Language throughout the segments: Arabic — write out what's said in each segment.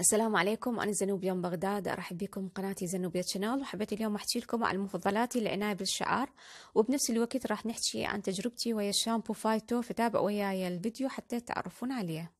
السلام عليكم أنا زنوب يوم بغداد أرحب بكم قناتي زنوبية شانل وحبيت اليوم أحكي لكم عن مفضلاتي للعناية بالشعر وبنفس الوقت راح نحكي عن تجربتي ويا الشامبو فايتو فتابعوا وياي الفيديو حتى تعرفون عليه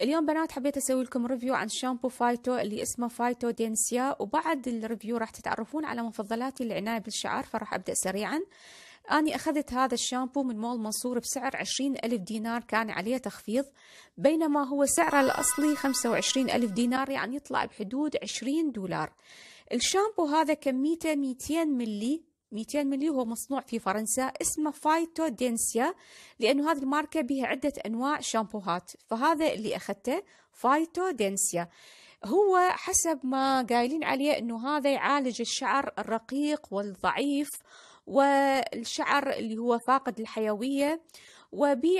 اليوم بنات حبيت اسوي لكم ريفيو عن شامبو فايتو اللي اسمه فايتو دينسيا وبعد الريفيو راح تتعرفون على مفضلاتي للعنايه بالشعر فراح ابدا سريعا أني أخذت هذا الشامبو من مول منصور بسعر عشرين ألف دينار كان عليه تخفيض بينما هو سعره الأصلي خمسة وعشرين ألف دينار يعني يطلع بحدود عشرين دولار الشامبو هذا كميته 200 ملي 200 ملي هو مصنوع في فرنسا اسمه فايتو دينسيا لأنه هذه الماركة بها عدة أنواع شامبوهات فهذا اللي أخذته فايتو دينسيا هو حسب ما قايلين عليه أنه هذا يعالج الشعر الرقيق والضعيف والشعر اللي هو فاقد الحيوية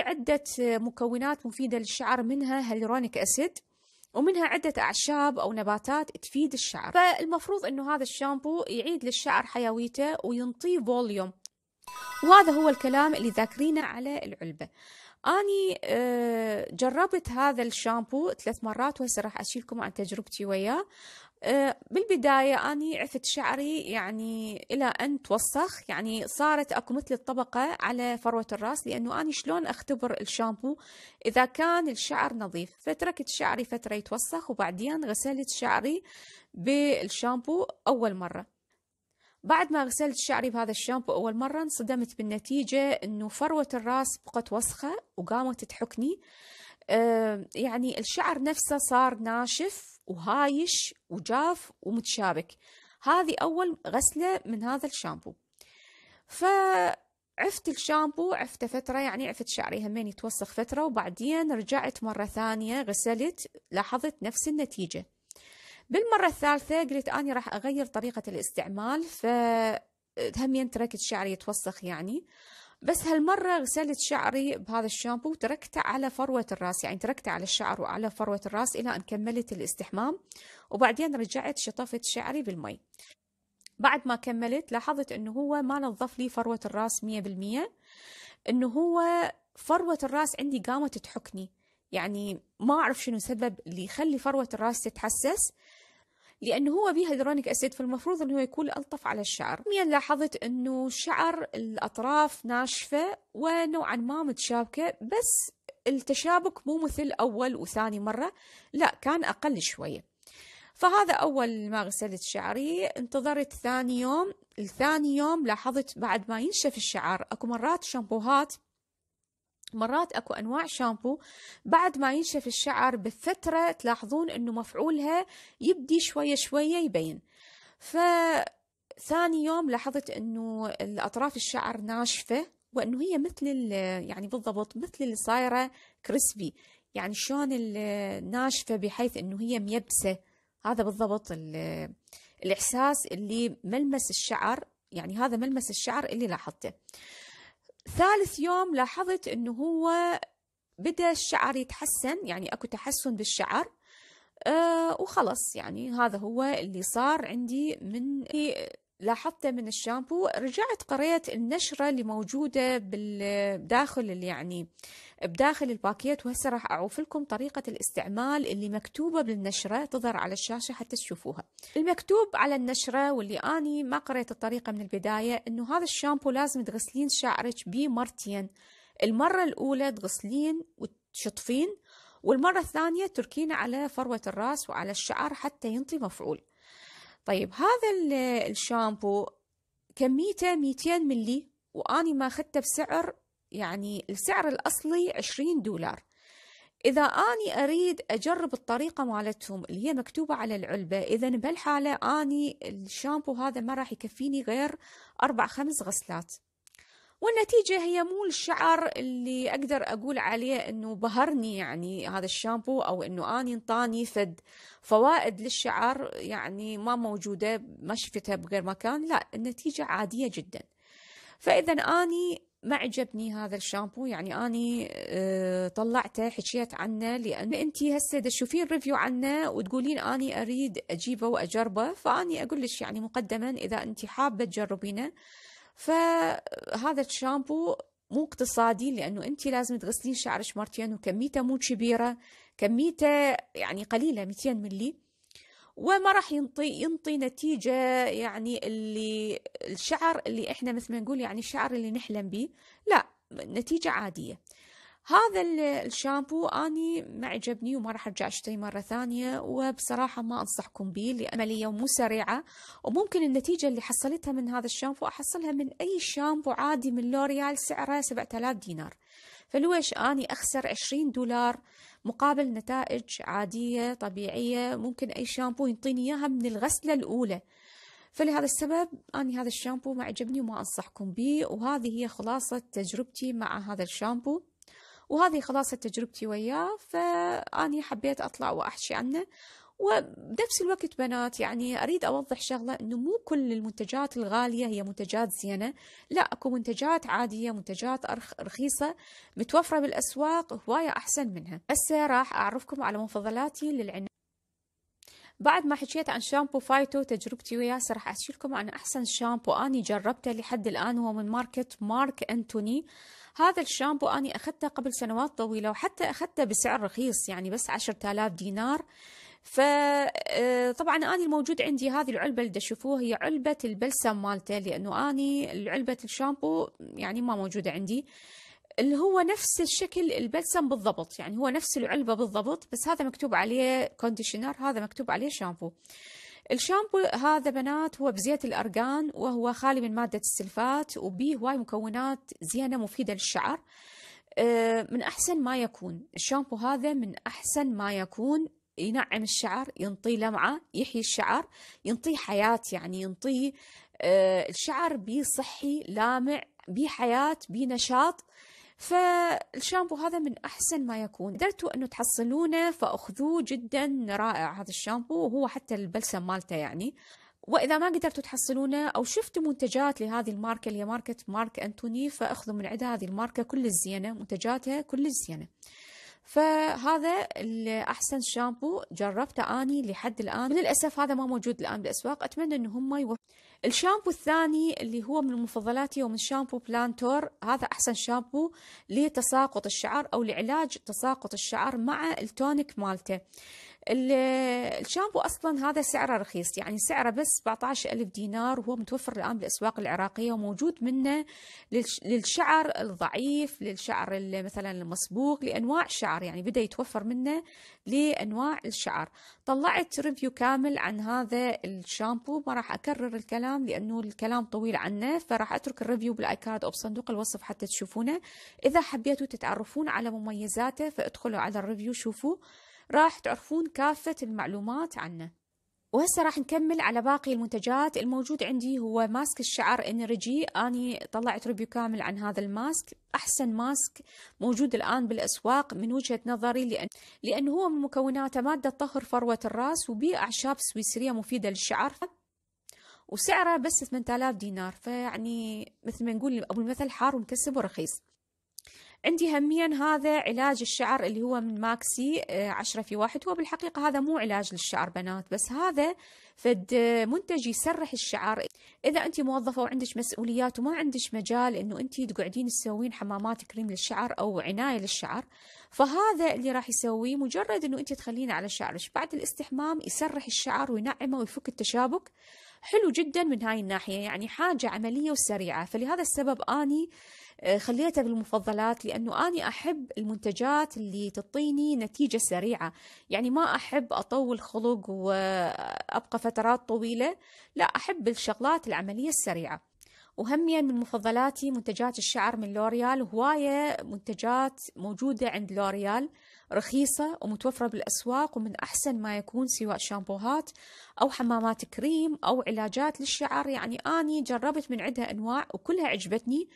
عده مكونات مفيدة للشعر منها هيلورونيك أسيد ومنها عدة أعشاب أو نباتات تفيد الشعر فالمفروض أنه هذا الشامبو يعيد للشعر حيويته وينطيه فوليوم وهذا هو الكلام اللي ذاكرينه على العلبة أني آه، جربت هذا الشامبو ثلاث مرات وهسه راح أشيلكم عن تجربتي وياه آه، بالبداية أني عفت شعري يعني إلى أن توسخ يعني صارت أكو مثل الطبقة على فروة الرأس لأنه أني شلون أختبر الشامبو إذا كان الشعر نظيف فتركت شعري فترة يتوسخ وبعدين غسلت شعري بالشامبو أول مرة بعد ما غسلت شعري بهذا الشامبو أول مرة انصدمت بالنتيجة أنه فروة الرأس بقت وسخة وقامت تحكني يعني الشعر نفسه صار ناشف وهايش وجاف ومتشابك هذه أول غسلة من هذا الشامبو فعفت الشامبو عفته فترة يعني عفت شعري همين يتوسخ فترة وبعدين رجعت مرة ثانية غسلت لاحظت نفس النتيجة بالمرة الثالثة قلت أني راح أغير طريقة الاستعمال فهمين همين تركت شعري يتوسخ يعني بس هالمرة غسلت شعري بهذا الشامبو وتركته على فروة الراس يعني تركته على الشعر وعلى فروة الراس إلى أن كملت الاستحمام وبعدين رجعت شطفت شعري بالمي بعد ما كملت لاحظت أنه هو ما نظف لي فروة الراس 100% أنه هو فروة الراس عندي قامت تحكني يعني ما أعرف شنو سبب اللي يخلي فروة الراس تتحسس لأنه هو فيه هيدرونيك أسيد فالمفروض أنه يكون ألطف على الشعر ميا لاحظت أنه شعر الأطراف ناشفة ونوعا ما متشابكة بس التشابك مو مثل أول وثاني مرة لا كان أقل شوية فهذا أول ما غسلت شعري انتظرت ثاني يوم الثاني يوم لاحظت بعد ما ينشف الشعر أكو مرات شامبوهات مرات اكو انواع شامبو بعد ما ينشف الشعر بفتره تلاحظون انه مفعولها يبدي شويه شويه يبين ف ثاني يوم لاحظت انه الاطراف الشعر ناشفه وانه هي مثل يعني بالضبط مثل اللي صايره كريسبي يعني شلون الناشفه بحيث انه هي ميبسه هذا بالضبط الاحساس اللي ملمس الشعر يعني هذا ملمس الشعر اللي لاحظته ثالث يوم لاحظت انه هو بدا الشعر يتحسن يعني اكو تحسن بالشعر أه وخلص يعني هذا هو اللي صار عندي من لاحظته من الشامبو رجعت قريت النشرة اللي موجودة بداخل اللي يعني بداخل الباكيت وهسه راح أعوف لكم طريقة الاستعمال اللي مكتوبة بالنشرة تظهر على الشاشة حتى تشوفوها المكتوب على النشرة واللي أني ما قريت الطريقة من البداية إنه هذا الشامبو لازم تغسلين شعرك بيه مرتين المرة الأولى تغسلين وتشطفين والمرة الثانية تركينه على فروة الراس وعلى الشعر حتى ينطي مفعول طيب هذا الشامبو كميته 200 ملي واني ما اخذته بسعر يعني السعر الاصلي 20 دولار اذا اني اريد اجرب الطريقه مالتهم اللي هي مكتوبه على العلبه اذا بهالحاله اني الشامبو هذا ما راح يكفيني غير اربع خمس غسلات والنتيجة هي مو الشعر اللي أقدر أقول عليه أنه بهرني يعني هذا الشامبو أو أنه أني انطاني فد فوائد للشعر يعني ما موجودة ما شفتها بغير مكان لا النتيجة عادية جدا فإذا أني ما عجبني هذا الشامبو يعني اني آه، طلعته حكيت عنه لان انت هسه تشوفين ريفيو عنه وتقولين اني اريد اجيبه واجربه فاني اقول لك يعني مقدما اذا انت حابه تجربينه فهذا الشامبو مو اقتصادي لانه انت لازم تغسلين شعرك مرتين وكميته مو كبيره كميته يعني قليله 200 ملي وما راح ينطي ينطي نتيجه يعني اللي الشعر اللي احنا مثل ما نقول يعني الشعر اللي نحلم به لا نتيجه عاديه هذا الشامبو اني ما عجبني وما راح ارجع اشتري مره ثانيه وبصراحه ما انصحكم به لعمليه مو سريعه وممكن النتيجه اللي حصلتها من هذا الشامبو احصلها من اي شامبو عادي من لوريال سعره 7000 دينار فلويش اني اخسر 20 دولار مقابل نتائج عاديه طبيعيه ممكن اي شامبو ينطيني اياها من الغسله الاولى فلهذا السبب أنا هذا الشامبو ما عجبني وما أنصحكم به وهذه هي خلاصة تجربتي مع هذا الشامبو وهذه خلاصة تجربتي وياه فأني حبيت أطلع وأحشي عنه وبنفس الوقت بنات يعني اريد اوضح شغله انه مو كل المنتجات الغاليه هي منتجات زينه، لا اكو منتجات عاديه، منتجات رخيصه متوفره بالاسواق هوايه احسن منها، هسه راح اعرفكم على مفضلاتي للعنايه. بعد ما حكيت عن شامبو فايتو تجربتي وياه راح احكي لكم عن احسن شامبو اني جربته لحد الان هو من ماركه مارك انتوني هذا الشامبو أني أخذته قبل سنوات طويلة وحتى أخذته بسعر رخيص يعني بس عشرة آلاف دينار فطبعا آه، أنا الموجود عندي هذه العلبة اللي تشوفوها هي علبة البلسم مالته لأنه أني علبة الشامبو يعني ما موجودة عندي اللي هو نفس الشكل البلسم بالضبط يعني هو نفس العلبة بالضبط بس هذا مكتوب عليه كونديشنر هذا مكتوب عليه شامبو الشامبو هذا بنات هو بزيت الأرقان وهو خالي من مادة السلفات وبيه هواي مكونات زينة مفيدة للشعر آه، من أحسن ما يكون الشامبو هذا من أحسن ما يكون ينعم الشعر ينطيه لمعة يحيي الشعر ينطيه حياة يعني ينطيه آه، الشعر بيه صحي لامع بيه حياة بيه نشاط فالشامبو هذا من أحسن ما يكون قدرتوا أنه تحصلونه فأخذوه جدا رائع هذا الشامبو وهو حتى البلسم مالته يعني واذا ما قدرتوا تحصلونه او شفتوا منتجات لهذه الماركه اللي هي ماركه مارك انتوني فاخذوا من عندها هذه الماركه كل الزينه منتجاتها كل الزينه فهذا احسن شامبو جربته اني لحد الان للاسف هذا ما موجود الان بالاسواق اتمنى ان هم يوفروا الشامبو الثاني اللي هو من مفضلاتي هو شامبو بلانتور هذا أحسن شامبو لتساقط الشعر أو لعلاج تساقط الشعر مع التونيك مالته الشامبو أصلا هذا سعره رخيص يعني سعره بس 17 ألف دينار وهو متوفر الآن بالأسواق العراقية وموجود منه للشعر الضعيف للشعر مثلا المسبوق لأنواع الشعر يعني بدأ يتوفر منه لأنواع الشعر طلعت ريفيو كامل عن هذا الشامبو ما راح أكرر الكلام الكلام لأنه الكلام طويل عنه فراح أترك الريفيو بالآيكاد أو بصندوق الوصف حتى تشوفونه إذا حبيتوا تتعرفون على مميزاته فادخلوا على الريفيو شوفوا راح تعرفون كافة المعلومات عنه وهسه راح نكمل على باقي المنتجات الموجود عندي هو ماسك الشعر انرجي اني طلعت ريفيو كامل عن هذا الماسك احسن ماسك موجود الان بالاسواق من وجهه نظري لان لانه هو من مكوناته ماده تطهر فروه الراس وبيه اعشاب سويسريه مفيده للشعر وسعره بس 8000 دينار فيعني مثل ما نقول ابو المثل حار ومكسب ورخيص عندي هميا هذا علاج الشعر اللي هو من ماكسي آه، عشرة في واحد هو بالحقيقة هذا مو علاج للشعر بنات بس هذا فد آه، منتج يسرح الشعر إذا أنت موظفة وعندك مسؤوليات وما عندك مجال أنه أنت تقعدين تسوين حمامات كريم للشعر أو عناية للشعر فهذا اللي راح يسويه مجرد أنه أنت تخلينه على شعرك بعد الاستحمام يسرح الشعر وينعمه ويفك التشابك حلو جدا من هاي الناحية يعني حاجة عملية وسريعة فلهذا السبب أني آه، خليتها بالمفضلات لأنه أني أحب المنتجات اللي تعطيني نتيجة سريعة يعني ما أحب أطول خلق وأبقى فترات طويلة لا أحب الشغلات العملية السريعة وهميا من مفضلاتي منتجات الشعر من لوريال هواية منتجات موجودة عند لوريال رخيصة ومتوفرة بالأسواق ومن أحسن ما يكون سواء شامبوهات أو حمامات كريم أو علاجات للشعر يعني أني جربت من عندها أنواع وكلها عجبتني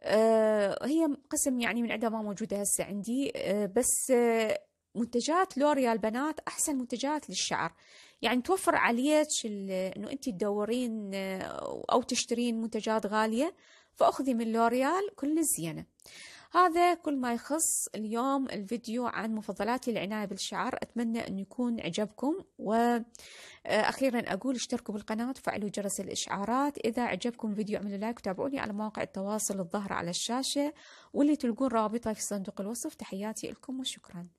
آه، هي قسم يعني من عندها ما موجودة هسه عندي آه، بس آه، منتجات لوريال بنات احسن منتجات للشعر يعني توفر عليك انه انت تدورين آه، او تشترين منتجات غاليه فاخذي من لوريال كل الزينه هذا كل ما يخص اليوم الفيديو عن مفضلاتي للعناية بالشعر أتمنى أن يكون عجبكم وأخيرا آه، أقول اشتركوا بالقناة وفعلوا جرس الإشعارات إذا عجبكم الفيديو اعملوا لايك وتابعوني على مواقع التواصل الظاهرة على الشاشة واللي تلقون رابطها في صندوق الوصف تحياتي لكم وشكرا